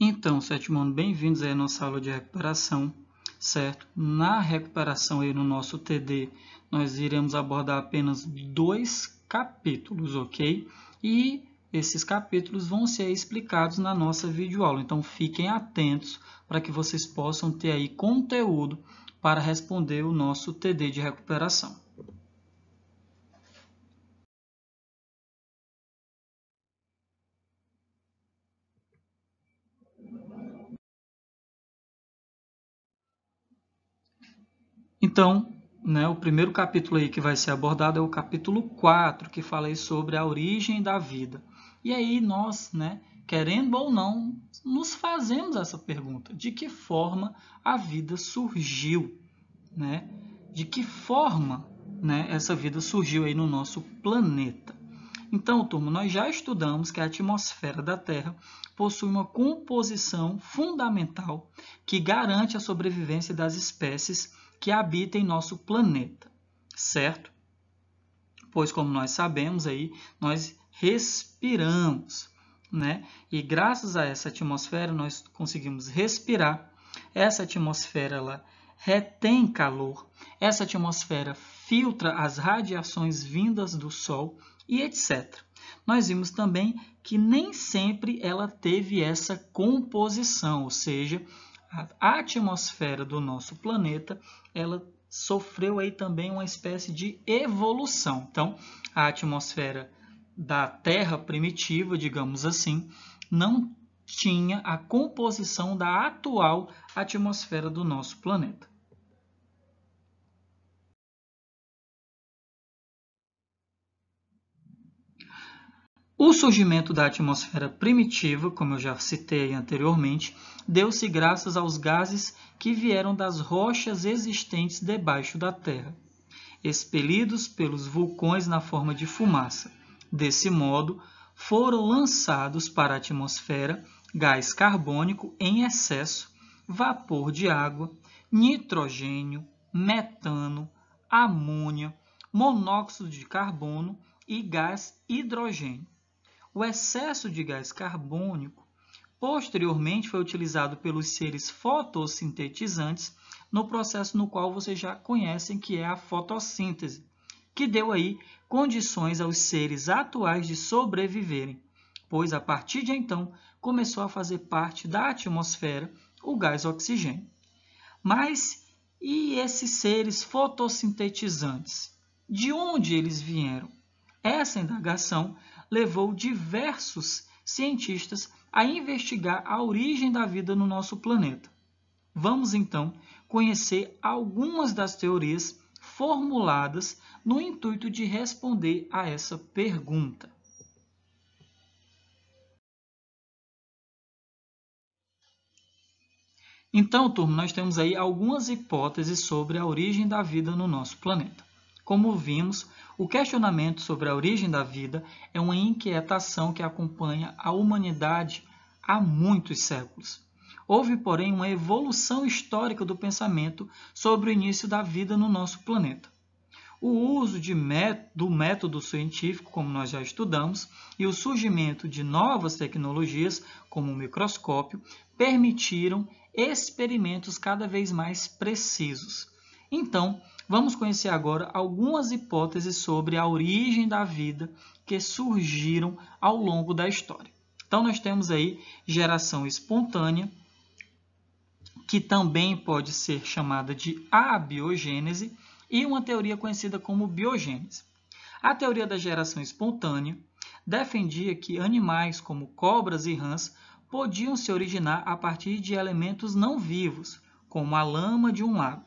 Então, sétimo ano, bem-vindos à nossa aula de recuperação, certo? Na recuperação aí no nosso TD, nós iremos abordar apenas dois capítulos, ok? E esses capítulos vão ser explicados na nossa videoaula, então fiquem atentos para que vocês possam ter aí conteúdo para responder o nosso TD de recuperação. Então, né, o primeiro capítulo aí que vai ser abordado é o capítulo 4, que fala aí sobre a origem da vida. E aí nós, né, querendo ou não, nos fazemos essa pergunta: de que forma a vida surgiu? Né? De que forma né, essa vida surgiu aí no nosso planeta? Então, turma, nós já estudamos que a atmosfera da Terra possui uma composição fundamental que garante a sobrevivência das espécies que habita em nosso planeta, certo? Pois como nós sabemos aí, nós respiramos, né? E graças a essa atmosfera nós conseguimos respirar. Essa atmosfera ela retém calor. Essa atmosfera filtra as radiações vindas do sol e etc. Nós vimos também que nem sempre ela teve essa composição, ou seja, a atmosfera do nosso planeta, ela sofreu aí também uma espécie de evolução. Então, a atmosfera da Terra primitiva, digamos assim, não tinha a composição da atual atmosfera do nosso planeta. O surgimento da atmosfera primitiva, como eu já citei anteriormente, deu-se graças aos gases que vieram das rochas existentes debaixo da Terra, expelidos pelos vulcões na forma de fumaça. Desse modo, foram lançados para a atmosfera gás carbônico em excesso, vapor de água, nitrogênio, metano, amônia, monóxido de carbono e gás hidrogênio. O excesso de gás carbônico posteriormente foi utilizado pelos seres fotossintetizantes no processo no qual vocês já conhecem que é a fotossíntese, que deu aí condições aos seres atuais de sobreviverem, pois a partir de então começou a fazer parte da atmosfera o gás oxigênio. Mas e esses seres fotossintetizantes? De onde eles vieram? Essa indagação levou diversos cientistas a investigar a origem da vida no nosso planeta. Vamos então conhecer algumas das teorias formuladas no intuito de responder a essa pergunta. Então, turma, nós temos aí algumas hipóteses sobre a origem da vida no nosso planeta. Como vimos, o questionamento sobre a origem da vida é uma inquietação que acompanha a humanidade há muitos séculos. Houve, porém, uma evolução histórica do pensamento sobre o início da vida no nosso planeta. O uso do método científico, como nós já estudamos, e o surgimento de novas tecnologias, como o microscópio, permitiram experimentos cada vez mais precisos. Então, vamos conhecer agora algumas hipóteses sobre a origem da vida que surgiram ao longo da história. Então, nós temos aí geração espontânea, que também pode ser chamada de abiogênese, e uma teoria conhecida como biogênese. A teoria da geração espontânea defendia que animais como cobras e rãs podiam se originar a partir de elementos não vivos, como a lama de um lago.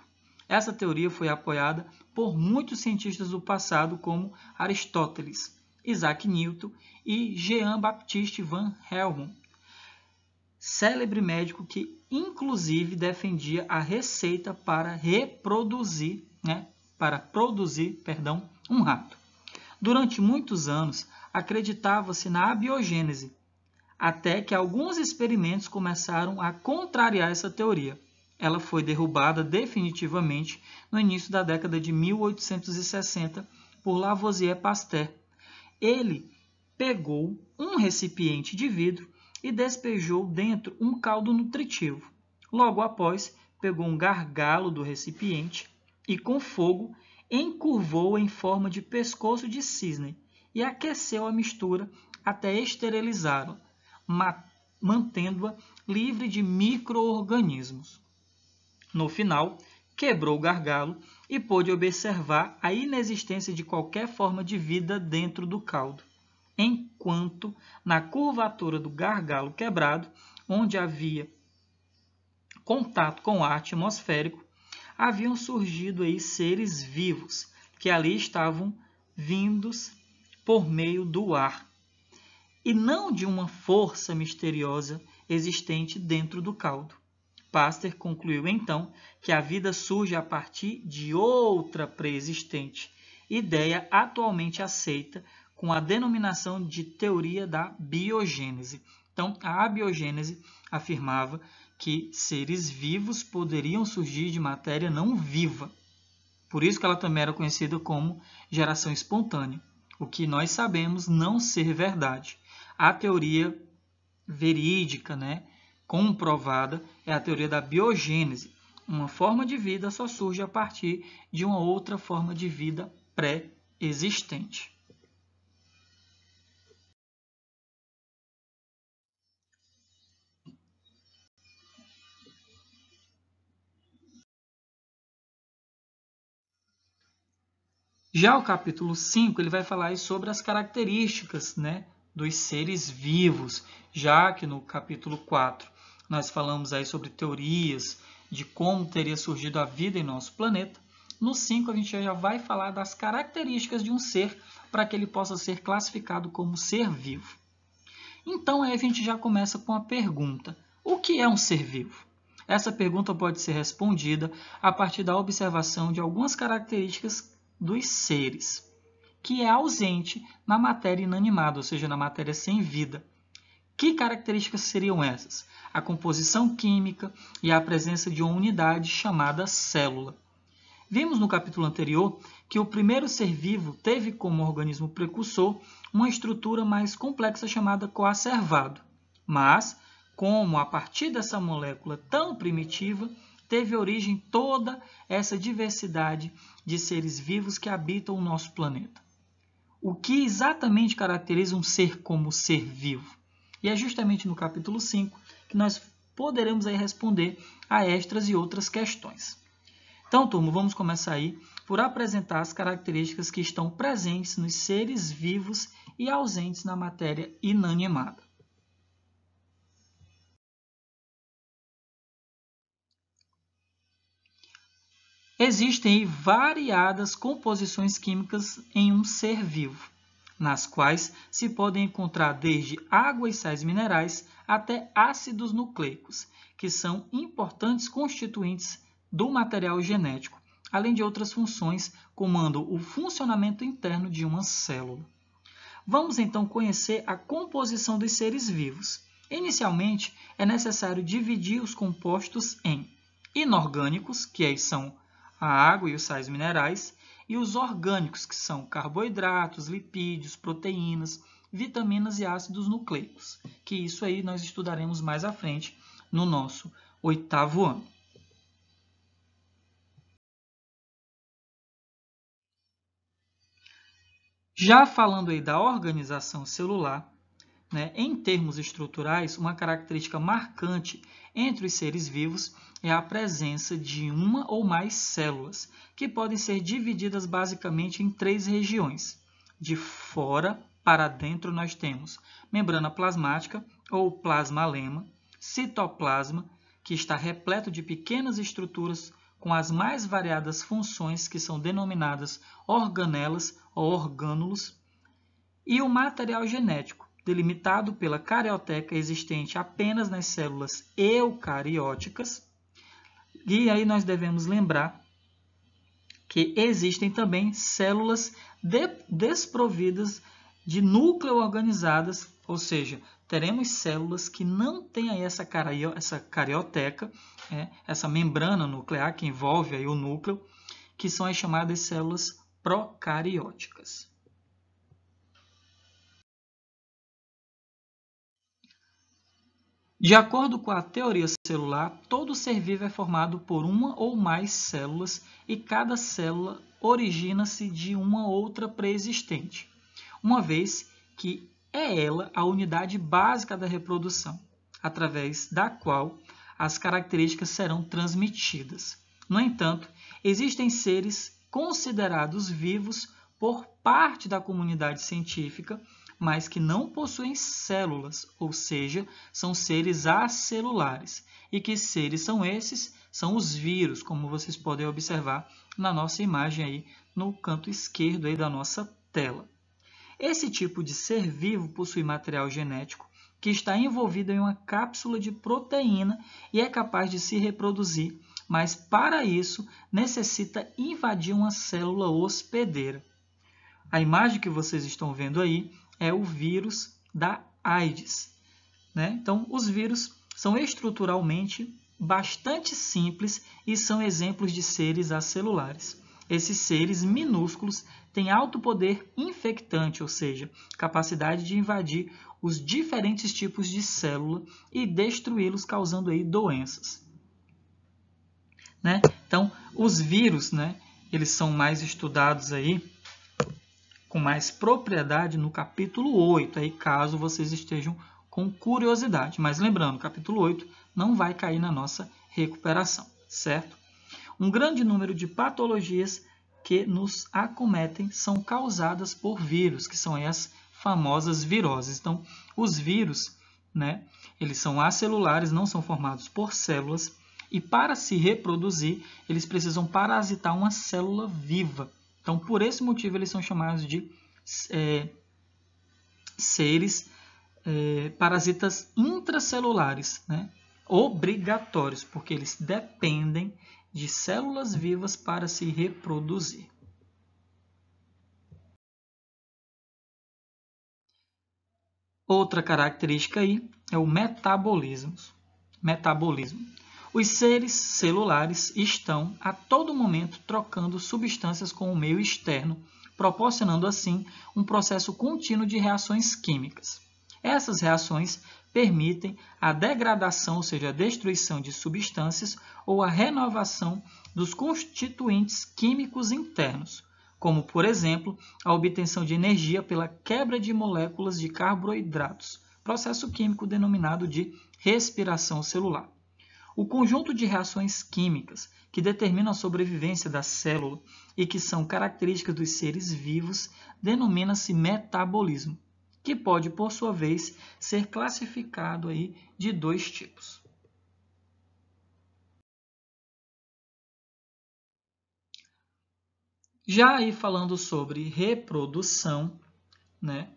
Essa teoria foi apoiada por muitos cientistas do passado, como Aristóteles, Isaac Newton e Jean-Baptiste Van Helmont, célebre médico que inclusive defendia a receita para reproduzir, né, para produzir, perdão, um rato. Durante muitos anos acreditava-se na abiogênese, até que alguns experimentos começaram a contrariar essa teoria ela foi derrubada definitivamente no início da década de 1860 por Lavoisier Pasteur. Ele pegou um recipiente de vidro e despejou dentro um caldo nutritivo. Logo após, pegou um gargalo do recipiente e, com fogo, encurvou em forma de pescoço de cisne e aqueceu a mistura até esterilizá-la, mantendo-a livre de micro-organismos. No final, quebrou o gargalo e pôde observar a inexistência de qualquer forma de vida dentro do caldo, enquanto na curvatura do gargalo quebrado, onde havia contato com o ar atmosférico, haviam surgido aí seres vivos que ali estavam vindos por meio do ar e não de uma força misteriosa existente dentro do caldo. Pasteur concluiu então que a vida surge a partir de outra pré-existente, ideia atualmente aceita com a denominação de teoria da biogênese. Então, a abiogênese afirmava que seres vivos poderiam surgir de matéria não viva. Por isso que ela também era conhecida como geração espontânea, o que nós sabemos não ser verdade. A teoria verídica, né, comprovada é a teoria da biogênese. Uma forma de vida só surge a partir de uma outra forma de vida pré-existente. Já o capítulo 5 ele vai falar sobre as características né, dos seres vivos, já que no capítulo 4 nós falamos aí sobre teorias de como teria surgido a vida em nosso planeta. No 5, a gente já vai falar das características de um ser para que ele possa ser classificado como ser vivo. Então, aí a gente já começa com a pergunta: o que é um ser vivo? Essa pergunta pode ser respondida a partir da observação de algumas características dos seres, que é ausente na matéria inanimada, ou seja, na matéria sem vida. Que características seriam essas? A composição química e a presença de uma unidade chamada célula. Vimos no capítulo anterior que o primeiro ser vivo teve como organismo precursor uma estrutura mais complexa chamada coacervado, mas, como a partir dessa molécula tão primitiva, teve origem toda essa diversidade de seres vivos que habitam o nosso planeta. O que exatamente caracteriza um ser como ser vivo? E é justamente no capítulo 5 que nós poderemos aí responder a estas e outras questões. Então, turma, vamos começar aí por apresentar as características que estão presentes nos seres vivos e ausentes na matéria inanimada. Existem variadas composições químicas em um ser vivo nas quais se podem encontrar desde água e sais minerais até ácidos nucleicos, que são importantes constituintes do material genético, além de outras funções comandam o funcionamento interno de uma célula. Vamos então conhecer a composição dos seres vivos. Inicialmente, é necessário dividir os compostos em inorgânicos, que são a água e os sais minerais, e os orgânicos, que são carboidratos, lipídios, proteínas, vitaminas e ácidos nucleicos, que isso aí nós estudaremos mais à frente no nosso oitavo ano. Já falando aí da organização celular, né? Em termos estruturais, uma característica marcante entre os seres vivos é a presença de uma ou mais células, que podem ser divididas basicamente em três regiões. De fora para dentro nós temos membrana plasmática ou plasmalema, citoplasma, que está repleto de pequenas estruturas com as mais variadas funções que são denominadas organelas ou orgânulos, e o material genético, delimitado pela carioteca existente apenas nas células eucarióticas. E aí nós devemos lembrar que existem também células de, desprovidas de núcleo organizadas, ou seja, teremos células que não têm aí essa, cario, essa carioteca, é, essa membrana nuclear que envolve aí o núcleo, que são as chamadas células procarióticas. De acordo com a teoria celular, todo ser vivo é formado por uma ou mais células e cada célula origina-se de uma outra pré-existente, uma vez que é ela a unidade básica da reprodução, através da qual as características serão transmitidas. No entanto, existem seres considerados vivos por parte da comunidade científica mas que não possuem células, ou seja, são seres acelulares. E que seres são esses? São os vírus, como vocês podem observar na nossa imagem aí no canto esquerdo aí da nossa tela. Esse tipo de ser vivo possui material genético que está envolvido em uma cápsula de proteína e é capaz de se reproduzir, mas para isso necessita invadir uma célula hospedeira. A imagem que vocês estão vendo aí é o vírus da AIDS. Né? Então, os vírus são estruturalmente bastante simples e são exemplos de seres acelulares. Esses seres minúsculos têm alto poder infectante, ou seja, capacidade de invadir os diferentes tipos de célula e destruí-los, causando aí doenças. Né? Então, os vírus, né, eles são mais estudados aí com mais propriedade no capítulo 8, aí caso vocês estejam com curiosidade. Mas lembrando, capítulo 8 não vai cair na nossa recuperação, certo? Um grande número de patologias que nos acometem são causadas por vírus, que são as famosas viroses. Então, os vírus, né, eles são acelulares, não são formados por células, e para se reproduzir, eles precisam parasitar uma célula viva. Então, por esse motivo, eles são chamados de é, seres é, parasitas intracelulares, né? obrigatórios, porque eles dependem de células vivas para se reproduzir. Outra característica aí é o metabolismo. Metabolismo. Os seres celulares estão a todo momento trocando substâncias com o meio externo, proporcionando assim um processo contínuo de reações químicas. Essas reações permitem a degradação, ou seja, a destruição de substâncias ou a renovação dos constituintes químicos internos, como, por exemplo, a obtenção de energia pela quebra de moléculas de carboidratos, processo químico denominado de respiração celular. O conjunto de reações químicas que determinam a sobrevivência da célula e que são características dos seres vivos denomina-se metabolismo, que pode, por sua vez, ser classificado aí de dois tipos. Já aí falando sobre reprodução, né,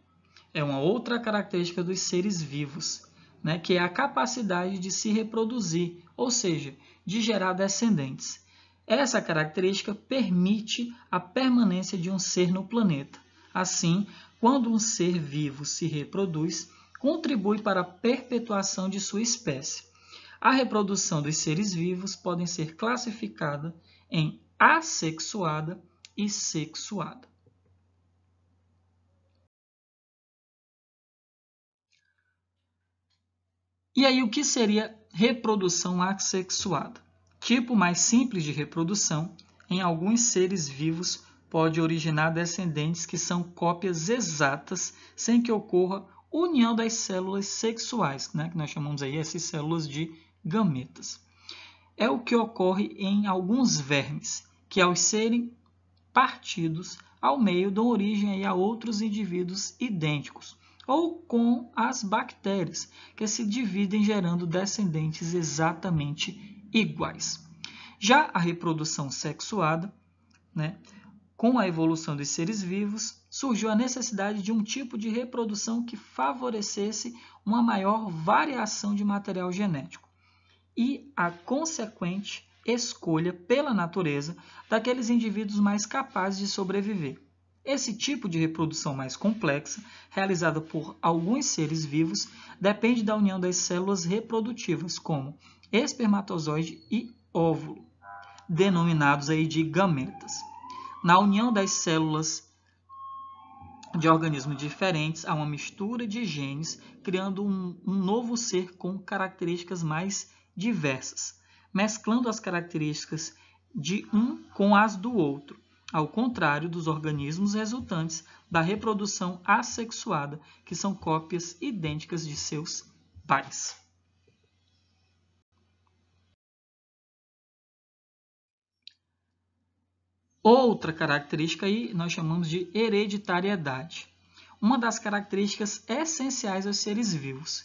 é uma outra característica dos seres vivos, né, que é a capacidade de se reproduzir ou seja, de gerar descendentes. Essa característica permite a permanência de um ser no planeta. Assim, quando um ser vivo se reproduz, contribui para a perpetuação de sua espécie. A reprodução dos seres vivos podem ser classificada em assexuada e sexuada. E aí, o que seria reprodução assexuada. Tipo mais simples de reprodução, em alguns seres vivos pode originar descendentes que são cópias exatas sem que ocorra união das células sexuais, né, que nós chamamos aí essas células de gametas. É o que ocorre em alguns vermes, que ao serem partidos ao meio dão origem a outros indivíduos idênticos, ou com as bactérias, que se dividem gerando descendentes exatamente iguais. Já a reprodução sexuada, né, com a evolução dos seres vivos, surgiu a necessidade de um tipo de reprodução que favorecesse uma maior variação de material genético e a consequente escolha pela natureza daqueles indivíduos mais capazes de sobreviver. Esse tipo de reprodução mais complexa, realizada por alguns seres vivos, depende da união das células reprodutivas, como espermatozoide e óvulo, denominados aí de gametas. Na união das células de organismos diferentes, há uma mistura de genes, criando um, um novo ser com características mais diversas, mesclando as características de um com as do outro ao contrário dos organismos resultantes da reprodução assexuada, que são cópias idênticas de seus pais. Outra característica aí nós chamamos de hereditariedade. Uma das características essenciais aos seres vivos,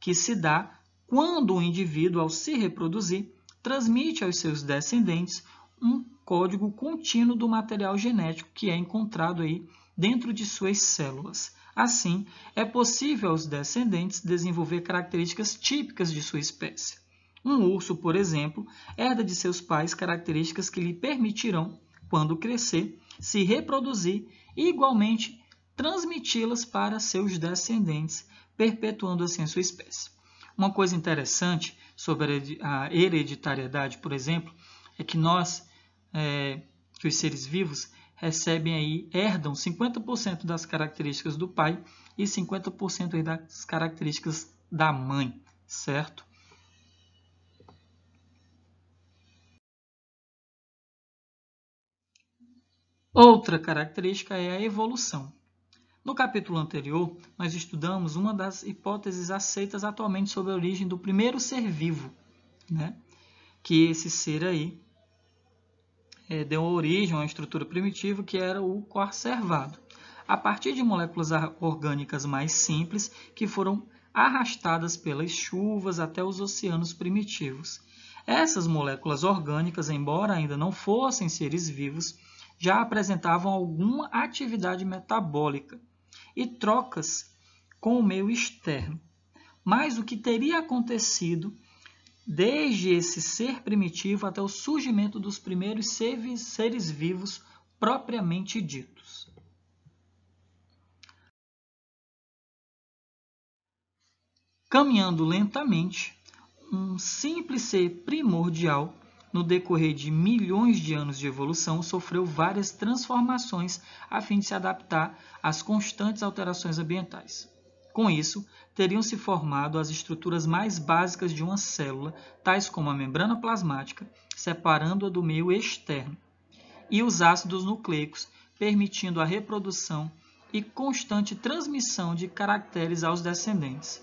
que se dá quando o indivíduo, ao se reproduzir, transmite aos seus descendentes um código contínuo do material genético que é encontrado aí dentro de suas células. Assim, é possível aos descendentes desenvolver características típicas de sua espécie. Um urso, por exemplo, herda de seus pais características que lhe permitirão, quando crescer, se reproduzir e, igualmente, transmiti-las para seus descendentes, perpetuando assim sua espécie. Uma coisa interessante sobre a hereditariedade, por exemplo, é que nós é, que os seres vivos recebem aí, herdam 50% das características do pai e 50% das características da mãe, certo? Outra característica é a evolução. No capítulo anterior, nós estudamos uma das hipóteses aceitas atualmente sobre a origem do primeiro ser vivo, né? que esse ser aí é, deu origem a uma estrutura primitiva que era o coarservado, a partir de moléculas orgânicas mais simples que foram arrastadas pelas chuvas até os oceanos primitivos. Essas moléculas orgânicas, embora ainda não fossem seres vivos, já apresentavam alguma atividade metabólica e trocas com o meio externo. Mas o que teria acontecido desde esse ser primitivo até o surgimento dos primeiros seres vivos propriamente ditos. Caminhando lentamente, um simples ser primordial, no decorrer de milhões de anos de evolução, sofreu várias transformações a fim de se adaptar às constantes alterações ambientais. Com isso, teriam se formado as estruturas mais básicas de uma célula, tais como a membrana plasmática, separando-a do meio externo, e os ácidos nucleicos, permitindo a reprodução e constante transmissão de caracteres aos descendentes.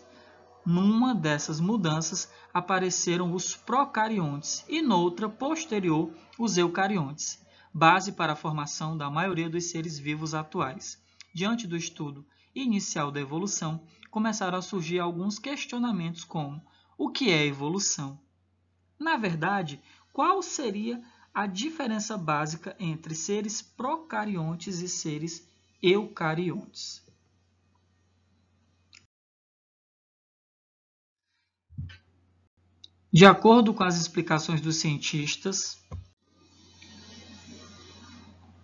Numa dessas mudanças apareceram os procariontes e noutra posterior os eucariontes, base para a formação da maioria dos seres vivos atuais. Diante do estudo inicial da evolução, começaram a surgir alguns questionamentos como o que é evolução? Na verdade, qual seria a diferença básica entre seres procariontes e seres eucariontes? De acordo com as explicações dos cientistas,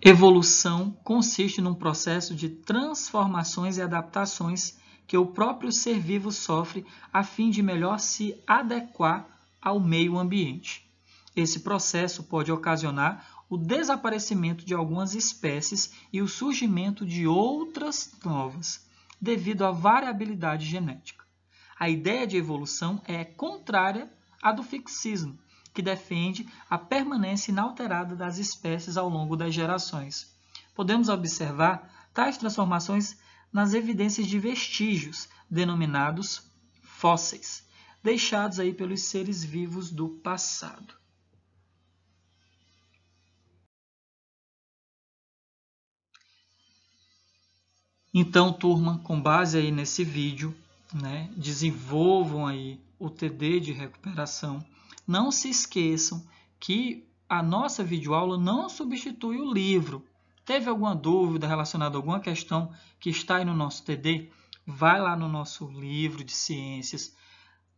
Evolução consiste num processo de transformações e adaptações que o próprio ser vivo sofre a fim de melhor se adequar ao meio ambiente. Esse processo pode ocasionar o desaparecimento de algumas espécies e o surgimento de outras novas, devido à variabilidade genética. A ideia de evolução é contrária à do fixismo, que defende a permanência inalterada das espécies ao longo das gerações. Podemos observar tais transformações nas evidências de vestígios, denominados fósseis, deixados aí pelos seres vivos do passado. Então, turma, com base aí nesse vídeo, né, desenvolvam aí o TD de recuperação não se esqueçam que a nossa videoaula não substitui o livro. Teve alguma dúvida relacionada a alguma questão que está aí no nosso TD? Vai lá no nosso livro de ciências,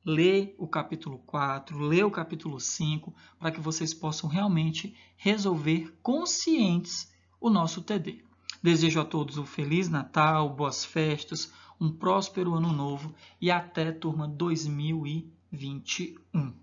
lê o capítulo 4, lê o capítulo 5, para que vocês possam realmente resolver conscientes o nosso TD. Desejo a todos um feliz Natal, boas festas, um próspero ano novo e até turma 2021.